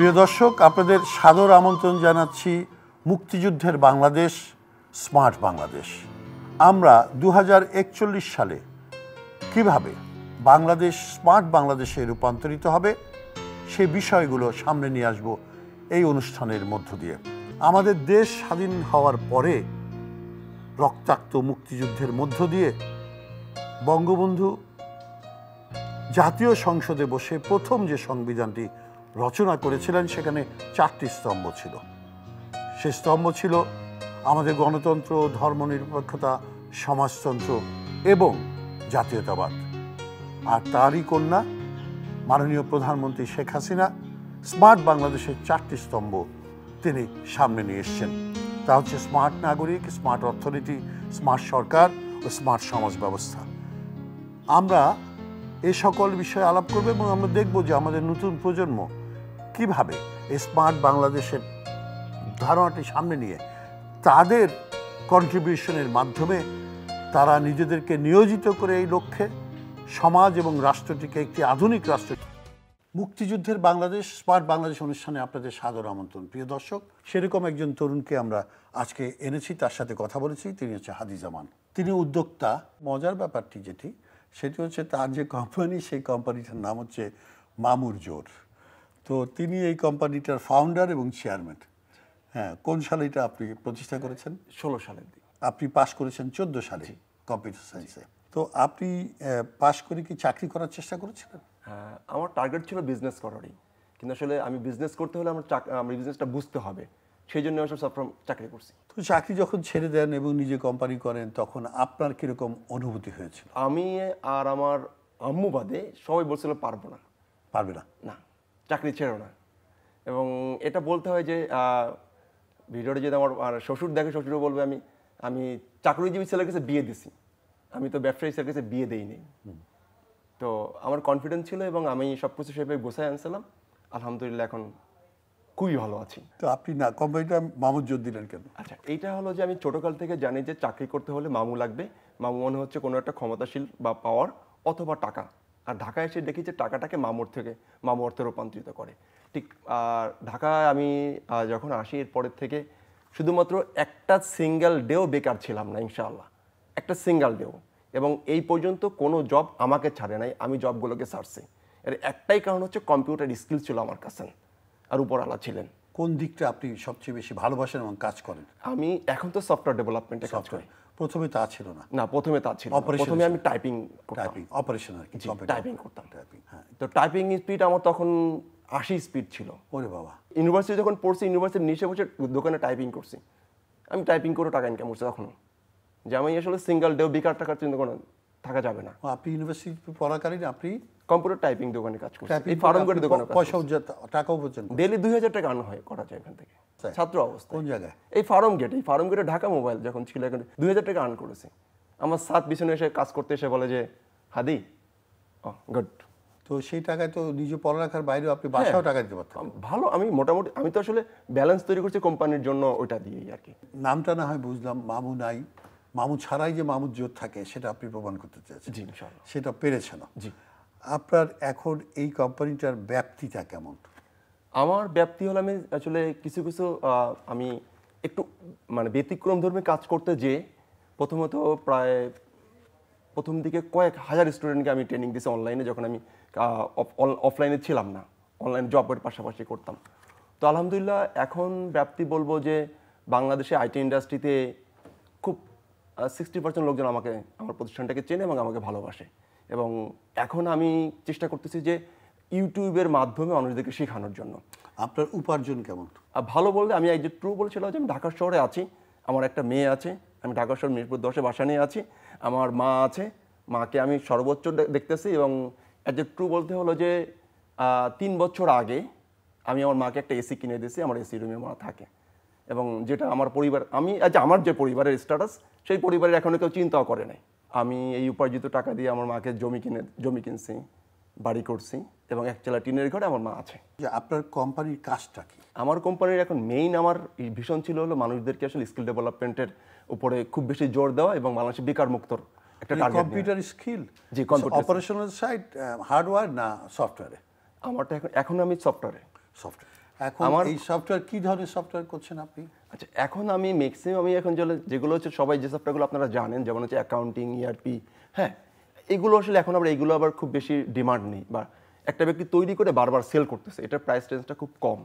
প্রিয় দর্শক আপনাদের সাদর আমন্ত্রণ জানাচ্ছি মুক্তিযুদ্ধের বাংলাদেশ স্মার্ট বাংলাদেশ আমরা দু সালে কিভাবে বাংলাদেশ স্মার্ট বাংলাদেশে রূপান্তরিত হবে সেই বিষয়গুলো সামনে নিয়ে আসব এই অনুষ্ঠানের মধ্য দিয়ে আমাদের দেশ স্বাধীন হওয়ার পরে রক্তাক্ত মুক্তিযুদ্ধের মধ্য দিয়ে বঙ্গবন্ধু জাতীয় সংসদে বসে প্রথম যে সংবিধানটি রচনা করেছিলেন সেখানে চারটি স্তম্ভ ছিল সে স্তম্ভ ছিল আমাদের গণতন্ত্র ধর্মনিরপেক্ষতা সমাজতন্ত্র এবং জাতীয়তাবাদ আর তারই কন্যা মাননীয় প্রধানমন্ত্রী শেখ হাসিনা স্মার্ট বাংলাদেশের চারটি স্তম্ভ তিনি সামনে নিয়ে এসছেন তা হচ্ছে স্মার্ট নাগরিক স্মার্ট অর্থনীতি স্মার্ট সরকার ও স্মার্ট সমাজ ব্যবস্থা আমরা এ সকল বিষয়ে আলাপ করবো এবং আমরা দেখব যে আমাদের নতুন প্রজন্ম কিভাবে স্মার্ট বাংলাদেশের ধারণাটি সামনে নিয়ে তাদের কন্ট্রিবিউশনের মাধ্যমে তারা নিজেদেরকে নিয়োজিত করে এই লক্ষ্যে সমাজ এবং রাষ্ট্রটিকে একটি আধুনিক রাষ্ট্র মুক্তিযুদ্ধের বাংলাদেশ স্মার্ট বাংলাদেশ অনুষ্ঠানে আপনাদের সাদর আমন্ত্রণ প্রিয় দর্শক সেরকম একজন তরুণকে আমরা আজকে এনেছি তার সাথে কথা বলেছি তিনি হচ্ছে হাদিজামান তিনি উদ্যোক্তা মজার ব্যাপারটি যেটি সেটি হচ্ছে তার যে কোম্পানি সেই কোম্পানিটার নাম হচ্ছে মামুর জোর তো তিনি এই কোম্পানিটার ফাউন্ডার এবং চেয়ারম্যান হ্যাঁ কোন সালে এটা আপনি প্রতিষ্ঠা করেছেন ষোলো সালের দিকে আপনি পাশ করেছেন চোদ্দ সালে কম্পিউটার সায়েন্সে তো আপনি পাশ করে কি চাকরি করার চেষ্টা করেছিলেন হ্যাঁ, আমার টার্গেট ছিল বিজনেস করারই কিন্তু আসলে আমি বিজনেস করতে হলে আমার আমার বিজনেসটা বুঝতে হবে সেই জন্য আমি সব চাকরি করছি তো চাকরি যখন ছেড়ে দেন এবং নিজে কোম্পানি করেন তখন আপনার কীরকম অনুভূতি হয়েছে আমি আর আমার আম্মু বাদে সবাই বলছিল পারবো না পারবে না না চাকরি ছেড়েও না এবং এটা বলতে হয় যে ভিডিওটা যদি আমার আর শ্বশুর দেখে শ্বশুরও বলবে আমি আমি চাকরিজীবী ছেলের কাছে বিয়ে দিছি আমি তো ব্যবসায়ী ছেলের কাছে বিয়ে দেইনি তো আমার কনফিডেন্স ছিল এবং আমি সব কিছু সেভাবে গোছায় আনছিলাম আলহামদুলিল্লাহ এখন খুবই ভালো আছি তো আপনি না কোম্পানিটা মামুর জোর দিলেন কেন আচ্ছা এইটা হলো যে আমি ছোটোকাল থেকে জানি যে চাকরি করতে হলে মামু লাগবে মামু মনে হচ্ছে কোনো একটা ক্ষমতাশীল বা পাওয়ার অথবা টাকা আর ঢাকায় এসে দেখি যে টাকাটাকে মামর থেকে মামু অর্থে রূপান্তরিত করে ঠিক আর ঢাকায় আমি যখন আসি এরপরের থেকে শুধুমাত্র একটা সিঙ্গেল ডেও বেকার ছিলাম না ইনশাআল্লাহ একটা সিঙ্গেল ডেও এবং এই পর্যন্ত কোনো জব আমাকে ছাড়ে নাই আমি জবগুলোকে সারছি এর একটাই কারণ হচ্ছে কম্পিউটার স্কিল ছিল আমার কাছে আর উপরওয়ালা ছিলেন কোন দিকটা আপনি সবচেয়ে বেশি ভালোবাসেন এবং কাজ করেন আমি এখন তো সফটওয়্যার ডেভেলপমেন্টে কাজ করি প্রথমে তা ছিল না না প্রথমে তা ছিল প্রথমে আমি টাইপিং টাইপিং অপারেশন আর কি টাইপিং করতাম টাইপিং হ্যাঁ তো টাইপিং স্পিড আমার তখন আশি স্পিড ছিল ওরে বাবা ইউনিভার্সিটি যখন পড়ছি ইউনিভার্সিটির নিচে বসে দোকানে টাইপিং করছি আমি টাইপিং করে টাকা ইনকাম করছি তখন যে আমি আসলে সিঙ্গেল ডেও বেকার টাকার চিন্তা করে থাকা যাবে না আপনি ইউনিভার্সিটি পড়াকালীন আপনি কম্পিউটার টাইপিং দোকানে কাজ করছেন এই ফার্মগড়ের দোকানে পয়সা টাকাও পর্যন্ত ডেলি দুই হাজার টাকা আনা হয় করা যায় এখান থেকে ছাত্র অবস্থা কোন জায়গায় এই ফার্ম গেট এই ফার্ম গেটে ঢাকা মোবাইল যখন ছিল এখন দুই হাজার টাকা আর্ন করেছি আমার সাত পিছনে এসে কাজ করতে এসে বলে যে হাদি গুড oh, তো সেই টাকায় তো নিজে পড়ালেখার বাইরেও আপনি বাসাও হ্যাঁ। টাকা দিতে পারতেন ভালো আমি মোটামুটি আমি তো আসলে ব্যালেন্স তৈরি করছি কোম্পানির জন্য ওইটা দিয়েই আর কি নামটা না হয় বুঝলাম মামু নাই মামু ছাড়াই যে মামুর জোর থাকে সেটা আপনি প্রমাণ করতে চাইছেন জি সেটা পেরেছেন জি আপনার এখন এই কোম্পানিটার ব্যাপ্তিটা কেমন আমার ব্যাপ্তি হলো আমি আসলে কিছু কিছু আমি একটু মানে ব্যতিক্রম ধর্মে কাজ করতে যে প্রথমত প্রায় প্রথম দিকে কয়েক হাজার স্টুডেন্টকে আমি ট্রেনিং দিয়েছি অনলাইনে যখন আমি অফলাইনে ছিলাম না অনলাইন জবের পাশাপাশি করতাম তো আলহামদুলিল্লাহ এখন ব্যাপ্তি বলবো যে বাংলাদেশে আইটি ইন্ডাস্ট্রিতে খুব সিক্সটি পার্সেন্ট লোকজন আমাকে আমার প্রতিষ্ঠানটাকে চেনে এবং আমাকে ভালোবাসে এবং এখন আমি চেষ্টা করতেছি যে ইউটিউবের মাধ্যমে মানুষদেরকে শেখানোর জন্য আপনার উপার্জন কেমন ভালো বলতে আমি একজন ট্রু বলছিলাম যে আমি ঢাকা শহরে আছি আমার একটা মেয়ে আছে আমি ঢাকা শহর মিরপুর দশে বাসা নিয়ে আছি আমার মা আছে মাকে আমি সর্বোচ্চ দেখতেছি এবং অ্যাজ এ ট্রু বলতে হলো যে তিন বছর আগে আমি আমার মাকে একটা এসি কিনে দিয়েছি আমার এসি রুমে মা থাকে এবং যেটা আমার পরিবার আমি আজ আচ্ছা আমার যে পরিবারের স্ট্যাটাস সেই পরিবারের এখনও কেউ চিন্তাও করে নাই আমি এই উপার্জিত টাকা দিয়ে আমার মাকে জমি কিনে জমি কিনছি বাড়ি করছি এবং একচালা টিনের ঘরে আমার মা আছে যে আপনার কোম্পানির কাজটা কি আমার কোম্পানির এখন মেইন আমার ভীষণ ছিল হলো মানুষদেরকে আসলে স্কিল ডেভেলপমেন্টের উপরে খুব বেশি জোর দেওয়া এবং বাংলাদেশে বেকার মুক্ত কম্পিউটার স্কিল মানে জি কম্পিউটার অপারেশনাল সাইড হার্ডওয়্যার না সফটওয়্যারে আমারটা এখন এখন আমি সফটওয়্যারে সফটওয়্যার এখন আমার এই সফটওয়্যার কি ধরনের সফটওয়্যার করছেন আপনি আচ্ছা এখন আমি ম্যাক্সিমাম আমি এখন যেগুলো হচ্ছে সবাই যে সফটওয়্যারগুলো আপনারা জানেন যেমন হচ্ছে অ্যাকাউন্টিং ইআরপি e হ্যাঁ এগুলো আসলে এখন আবার এগুলো আবার খুব বেশি ডিমান্ড নেই বা একটা ব্যক্তি তৈরি করে বারবার সেল করতেছে এটার প্রাইস রেঞ্জটা খুব কম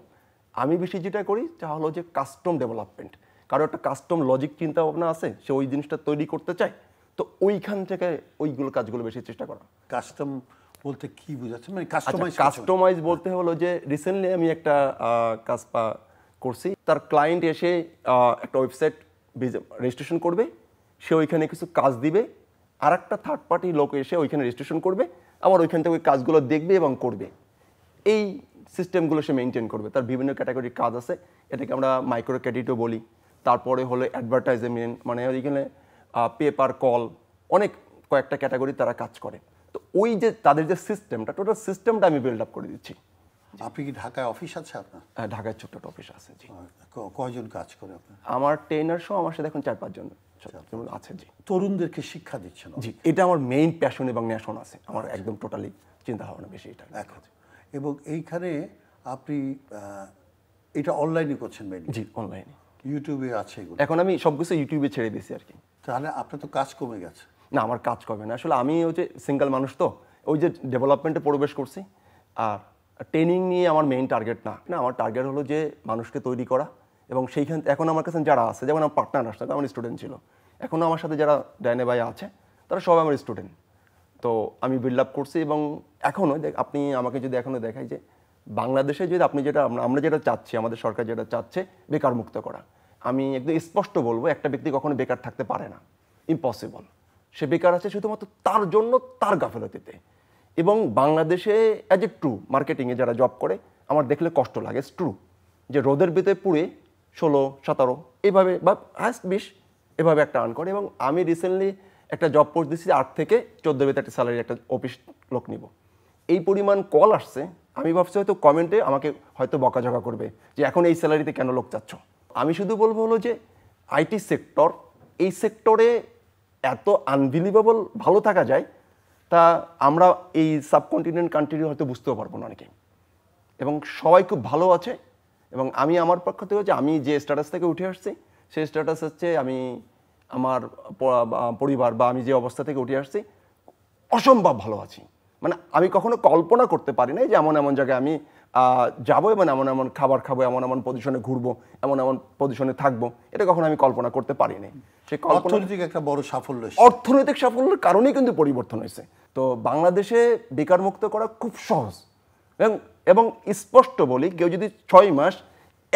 আমি বেশি যেটা করি তা হলো যে কাস্টম ডেভেলপমেন্ট কারো একটা কাস্টম লজিক চিন্তা ভাবনা আছে সে ওই জিনিসটা তৈরি করতে চায় তো ওইখান থেকে ওইগুলো কাজগুলো বেশি চেষ্টা করা কাস্টম বলতে কি বোঝাচ্ছে মানে কাস্টমাইজ আচ্ছা, কাস্টমাইজ বলতে হলো যে রিসেন্টলি আমি একটা কাজ পা করছি তার ক্লায়েন্ট এসে একটা ওয়েবসাইট রেজিস্ট্রেশন করবে সে ওইখানে কিছু কাজ দিবে আর একটা থার্ড পার্টি লোক এসে ওইখানে রেজিস্ট্রেশন করবে আবার ওইখান থেকে ওই কাজগুলো দেখবে এবং করবে এই সিস্টেমগুলো সে মেনটেন করবে তার বিভিন্ন ক্যাটাগরির কাজ আছে এটাকে আমরা মাইক্রো ক্রেডিটও বলি তারপরে হলো অ্যাডভার্টাইজমেন্ট মানে ওইখানে পেপার কল অনেক কয়েকটা ক্যাটাগরি তারা কাজ করে তো ওই যে তাদের যে সিস্টেমটা টোটাল সিস্টেমটা আমি বিল্ড আপ করে দিচ্ছি আপনি কি ঢাকায় অফিস আছে আপনার হ্যাঁ ঢাকায় ছোট্ট অফিস আছে কয়জন কাজ করে আপনার আমার ট্রেনার সহ আমার সাথে এখন চার পাঁচজন আচ্ছা, যেমন আছে জি তরুণদেরকে শিক্ষা দিচ্ছেন জি এটা আমার মেইন প্যাশন এবং ন্যাশন আছে আমার একদম টোটালি চিন্তা ভাবনা বেশি এটা এবং এইখানে আপনি এটা অনলাইনে করছেন মেইনলি জি অনলাইনে ইউটিউবে আছে এখন আমি সবকিছু ইউটিউবে ছেড়ে দিয়েছি আর কি তাহলে আপনার তো কাজ কমে গেছে না আমার কাজ কমে না আসলে আমি ওই যে সিঙ্গেল মানুষ তো ওই যে ডেভেলপমেন্টে প্রবেশ করছি আর ট্রেনিং নিয়ে আমার মেইন টার্গেট না না আমার টার্গেট হলো যে মানুষকে তৈরি করা এবং সেইখান এখন আমার কাছে যারা আছে যেমন আমার পার্টনার আসছে আমার স্টুডেন্ট ছিল এখনও আমার সাথে যারা ডাইনে ভাই আছে তারা সবাই আমার স্টুডেন্ট তো আমি বিল্ড আপ করছি এবং এখনও আপনি আমাকে যদি এখনও দেখাই যে বাংলাদেশে যদি আপনি যেটা আমরা যেটা চাচ্ছি আমাদের সরকার যেটা চাচ্ছে বেকার মুক্ত করা আমি একদম স্পষ্ট বলবো একটা ব্যক্তি কখনো বেকার থাকতে পারে না ইম্পসিবল সে বেকার আছে শুধুমাত্র তার জন্য তার গাফিলতিতে এবং বাংলাদেশে অ্যাজ এ ট্রু মার্কেটিংয়ে যারা জব করে আমার দেখলে কষ্ট লাগে ট্রু যে রোদের ভিতরে পুড়ে ষোলো সতেরো এইভাবে বা হায়েস্ট বিশ এভাবে একটা আর্ন করে এবং আমি রিসেন্টলি একটা জব পোস্ট দিচ্ছি আট থেকে চোদ্দ বেতে একটা স্যালারি একটা অফিস লোক নিব এই পরিমাণ কল আসছে আমি ভাবছি হয়তো কমেন্টে আমাকে হয়তো বকাঝকা করবে যে এখন এই স্যালারিতে কেন লোক চাচ্ছ আমি শুধু বলবো হলো যে আইটি সেক্টর এই সেক্টরে এত আনবিলিভেবল ভালো থাকা যায় তা আমরা এই সাবকন্টিনেন্ট কান্ট্রি হয়তো বুঝতেও পারবো না অনেকে এবং সবাই খুব ভালো আছে এবং আমি আমার পক্ষ থেকে হচ্ছে আমি যে স্ট্যাটাস থেকে উঠে আসছি সেই স্ট্যাটাস হচ্ছে আমি আমার পরিবার বা আমি যে অবস্থা থেকে উঠে আসছি অসম্ভব ভালো আছি মানে আমি কখনো কল্পনা করতে পারি নাই যে এমন এমন জায়গায় আমি যাবো এবং এমন এমন খাবার খাবো এমন এমন পজিশনে ঘুরবো এমন এমন পজিশনে থাকবো এটা কখনো আমি কল্পনা করতে পারি নাই সেই অর্থনৈতিক একটা বড় সাফল্য অর্থনৈতিক সাফল্যের কারণেই কিন্তু পরিবর্তন হয়েছে তো বাংলাদেশে বেকার মুক্ত করা খুব সহজ এবং এবং স্পষ্ট বলি কেউ যদি ছয় মাস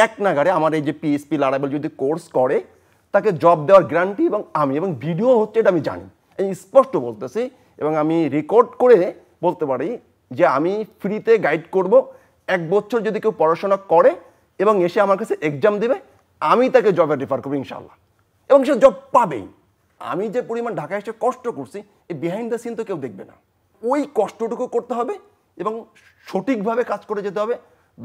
এক নাগারে আমার এই যে পিএসপি লারাবেল যদি কোর্স করে তাকে জব দেওয়ার গ্যারান্টি এবং আমি এবং ভিডিও হচ্ছে এটা আমি জানি আমি স্পষ্ট বলতেছি এবং আমি রেকর্ড করে বলতে পারি যে আমি ফ্রিতে গাইড করব এক বছর যদি কেউ পড়াশোনা করে এবং এসে আমার কাছে এক্সাম দেবে আমি তাকে জবে রেফার করবো ইনশাল্লাহ এবং সে জব পাবেই আমি যে পরিমাণ ঢাকায় এসে কষ্ট করছি এই বিহাইন্ড দ্য সিন তো কেউ দেখবে না ওই কষ্টটুকু করতে হবে এবং সঠিকভাবে কাজ করে যেতে হবে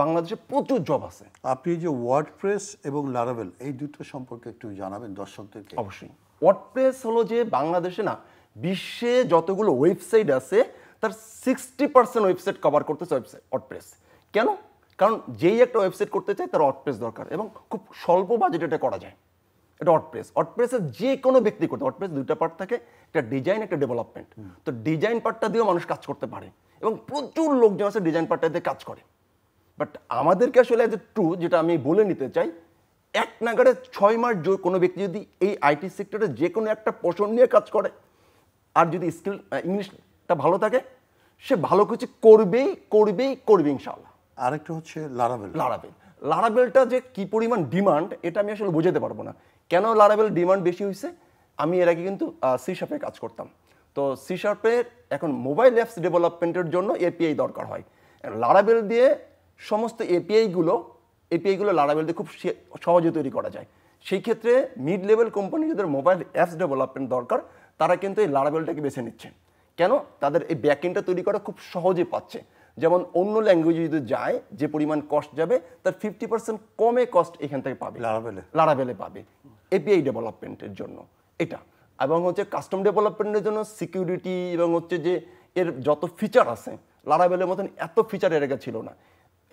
বাংলাদেশে প্রচুর জব আছে আপনি যে ওয়ার্ড প্রেস এবং লারাভেল এই দুটো সম্পর্কে একটু জানাবেন দর্শকদেরকে অবশ্যই ওয়ার্ড প্রেস হলো যে বাংলাদেশে না বিশ্বে যতগুলো ওয়েবসাইট আছে তার সিক্সটি পার্সেন্ট ওয়েবসাইট কভার করতেছে ওয়েবসাইট ওয়ার্ড প্রেস কেন কারণ যেই একটা ওয়েবসাইট করতে চায় তার ওয়ার্ড প্রেস দরকার এবং খুব স্বল্প বাজেট এটা করা যায় এটা অটপ্রেস অটপ্রেসের যে কোনো ব্যক্তি করতে অটপ্রেস দুইটা পার্ট থাকে একটা ডিজাইন একটা ডেভেলপমেন্ট তো ডিজাইন পার্টটা দিয়েও মানুষ কাজ করতে পারে এবং প্রচুর লোকজন আছে ডিজাইন পার্টনারদের কাজ করে বাট আমাদেরকে আসলে অ্যাজ এ ট্রু যেটা আমি বলে নিতে চাই এক নাগারে ছয় মাস কোনো ব্যক্তি যদি এই আইটি সেক্টরে যে কোনো একটা পোষণ নিয়ে কাজ করে আর যদি স্কিল ইংলিশটা ভালো থাকে সে ভালো কিছু করবেই করবেই করবে ইনশাল্লাহ আরেকটা হচ্ছে লারাবেল লারাবেল লারাবেলটা যে কি পরিমাণ ডিমান্ড এটা আমি আসলে বোঝাতে পারবো না কেন লারাবেল ডিমান্ড বেশি হয়েছে আমি এর আগে কিন্তু সি শপে কাজ করতাম তো সি শার্পের এখন মোবাইল অ্যাপস ডেভেলপমেন্টের জন্য এপিআই দরকার হয় লারাবেল দিয়ে সমস্ত এপিআইগুলো এপিআইগুলো লারাবেল দিয়ে খুব সহজে তৈরি করা যায় সেই ক্ষেত্রে মিড লেভেল কোম্পানি যাদের মোবাইল অ্যাপস ডেভেলপমেন্ট দরকার তারা কিন্তু এই লারাবেলটাকে বেছে নিচ্ছে কেন তাদের এই ব্যাকএন্ডটা তৈরি করা খুব সহজে পাচ্ছে যেমন অন্য ল্যাঙ্গুয়েজে যদি যায় যে পরিমাণ কস্ট যাবে তার ফিফটি পার্সেন্ট কমে কস্ট এখান থেকে পাবে লারাবেলে লারাবেলে পাবে এপিআই ডেভেলপমেন্টের জন্য এটা এবং হচ্ছে কাস্টম ডেভেলপমেন্টের জন্য সিকিউরিটি এবং হচ্ছে যে এর যত ফিচার আছে লারাবেলের মতন এত ফিচার এর আগে ছিল না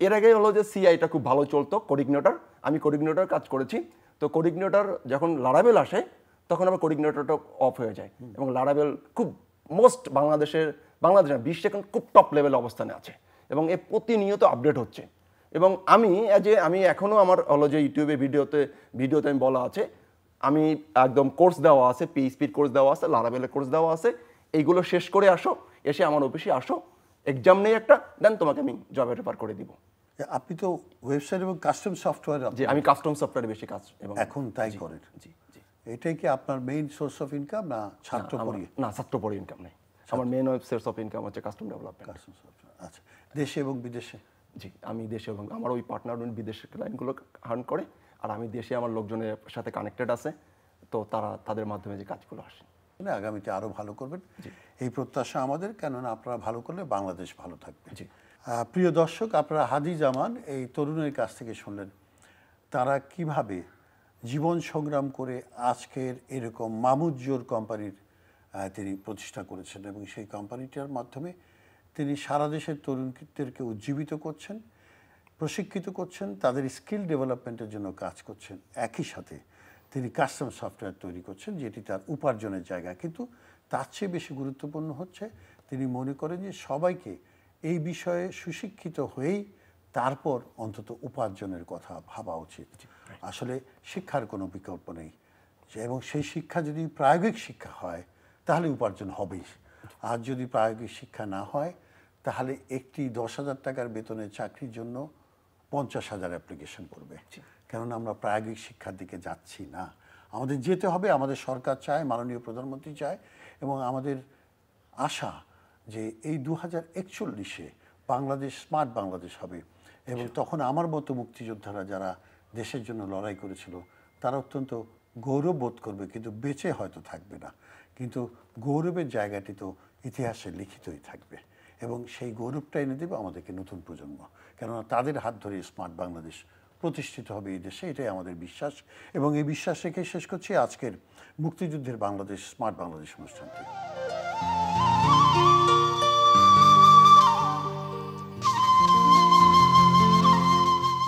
এর আগে হলো যে সিআইটা খুব ভালো চলতো কোডিগনেটর আমি কোডিগনেটর কাজ করেছি তো কোডিগনেটর যখন লারাবেল আসে তখন আবার কোডিগনেটরটা অফ হয়ে যায় এবং লারাবেল খুব মোস্ট বাংলাদেশের বাংলাদেশ বিশ্বে এখন খুব টপ লেভেল অবস্থানে আছে এবং এ প্রতিনিয়ত আপডেট হচ্ছে এবং আমি যে আমি এখনও আমার হলো যে ইউটিউবে ভিডিওতে ভিডিওতে আমি বলা আছে আমি একদম কোর্স দেওয়া আছে পিএইচপির কোর্স দেওয়া আছে লারাবেলের কোর্স দেওয়া আছে এইগুলো শেষ করে আসো এসে আমার অফিসে আসো এক্সাম নেই একটা দেন তোমাকে আমি জবে রেফার করে দিব আপনি তো ওয়েবসাইট এবং কাস্টম সফটওয়্যার জি আমি কাস্টম সফটওয়্যার বেশি কাজ এবং এখন তাই করেন জি জি এটাই কি আপনার মেইন সোর্স অফ ইনকাম না ছাত্র পড়িয়ে না ছাত্র পড়িয়ে ইনকাম নেই আমার মেইন সোর্স অফ ইনকাম হচ্ছে কাস্টম ডেভেলপমেন্ট কাস্টম সফটওয়্যার আচ্ছা দেশে এবং বিদেশে জি আমি দেশে এবং আমার ওই পার্টনার বিদেশের ক্লায়েন্টগুলো হার্ন করে আর আমি দেশে আমার লোকজনের সাথে কানেক্টেড আছে তো তারা তাদের মাধ্যমে যে কাজগুলো আসে আগামীতে আরও ভালো করবেন এই প্রত্যাশা আমাদের কেননা আপনারা ভালো করলে বাংলাদেশ ভালো থাকবে প্রিয় দর্শক আপনারা হাদি জামান এই তরুণের কাছ থেকে শুনলেন তারা কিভাবে জীবন সংগ্রাম করে আজকের এরকম মামুজ্জোর কোম্পানির তিনি প্রতিষ্ঠা করেছেন এবং সেই কোম্পানিটার মাধ্যমে তিনি সারা দেশের তরুণদেরকে উজ্জীবিত করছেন প্রশিক্ষিত করছেন তাদের স্কিল ডেভেলপমেন্টের জন্য কাজ করছেন একই সাথে তিনি কাস্টম সফটওয়্যার তৈরি করছেন যেটি তার উপার্জনের জায়গা কিন্তু তার চেয়ে বেশি গুরুত্বপূর্ণ হচ্ছে তিনি মনে করেন যে সবাইকে এই বিষয়ে সুশিক্ষিত হয়েই তারপর অন্তত উপার্জনের কথা ভাবা উচিত আসলে শিক্ষার কোনো বিকল্প নেই এবং সেই শিক্ষা যদি প্রায়োগিক শিক্ষা হয় তাহলে উপার্জন হবেই আর যদি প্রায়োগিক শিক্ষা না হয় তাহলে একটি দশ হাজার টাকার বেতনের চাকরির জন্য পঞ্চাশ হাজার অ্যাপ্লিকেশন করবে কেননা আমরা প্রায়োগিক শিক্ষার দিকে যাচ্ছি না আমাদের যেতে হবে আমাদের সরকার চায় মাননীয় প্রধানমন্ত্রী চায় এবং আমাদের আশা যে এই দু হাজার একচল্লিশে বাংলাদেশ স্মার্ট বাংলাদেশ হবে এবং তখন আমার মতো মুক্তিযোদ্ধারা যারা দেশের জন্য লড়াই করেছিল তারা অত্যন্ত গৌরব বোধ করবে কিন্তু বেঁচে হয়তো থাকবে না কিন্তু গৌরবের জায়গাটি তো ইতিহাসে লিখিতই থাকবে এবং সেই গৌরবটা এনে দেবে আমাদেরকে নতুন প্রজন্ম কেননা তাদের হাত ধরে স্মার্ট বাংলাদেশ প্রতিষ্ঠিত হবে এই দেশে এটাই আমাদের বিশ্বাস এবং এই বিশ্বাস রেখে শেষ করছি আজকের মুক্তিযুদ্ধের বাংলাদেশ স্মার্ট বাংলাদেশ অনুষ্ঠানটি